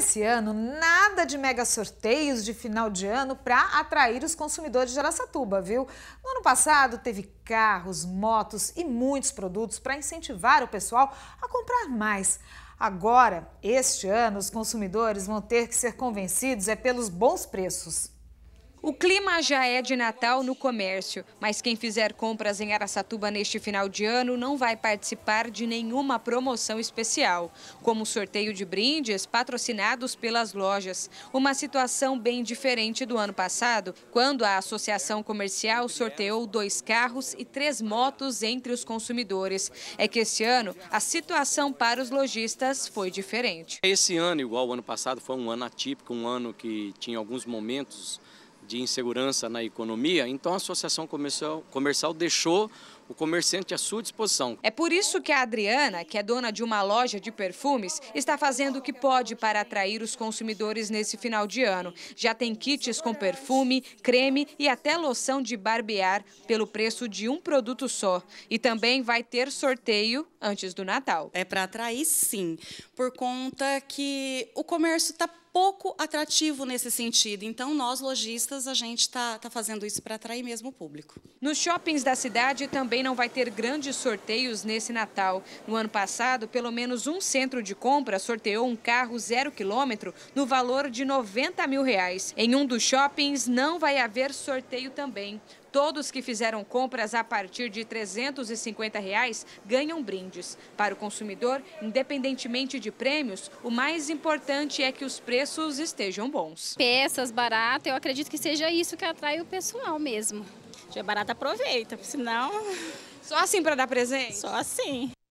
Esse ano, nada de mega sorteios de final de ano para atrair os consumidores de Araçatuba, viu? No ano passado, teve carros, motos e muitos produtos para incentivar o pessoal a comprar mais. Agora, este ano, os consumidores vão ter que ser convencidos é pelos bons preços. O clima já é de Natal no comércio, mas quem fizer compras em Aracatuba neste final de ano não vai participar de nenhuma promoção especial, como o sorteio de brindes patrocinados pelas lojas. Uma situação bem diferente do ano passado, quando a associação comercial sorteou dois carros e três motos entre os consumidores. É que esse ano a situação para os lojistas foi diferente. Esse ano, igual ao ano passado, foi um ano atípico, um ano que tinha alguns momentos de insegurança na economia, então a associação comercial, comercial deixou o comerciante à sua disposição. É por isso que a Adriana, que é dona de uma loja de perfumes, está fazendo o que pode para atrair os consumidores nesse final de ano. Já tem kits com perfume, creme e até loção de barbear pelo preço de um produto só. E também vai ter sorteio antes do Natal. É para atrair, sim, por conta que o comércio está pouco atrativo nesse sentido. Então, nós lojistas, a gente está tá fazendo isso para atrair mesmo o público. Nos shoppings da cidade também também não vai ter grandes sorteios nesse Natal. No ano passado, pelo menos um centro de compra sorteou um carro zero quilômetro no valor de 90 mil reais. Em um dos shoppings não vai haver sorteio também. Todos que fizeram compras a partir de R$ 350 reais ganham brindes. Para o consumidor, independentemente de prêmios, o mais importante é que os preços estejam bons. Peças baratas, eu acredito que seja isso que atrai o pessoal mesmo. Dia barato aproveita, senão... Só assim para dar presente? Só assim.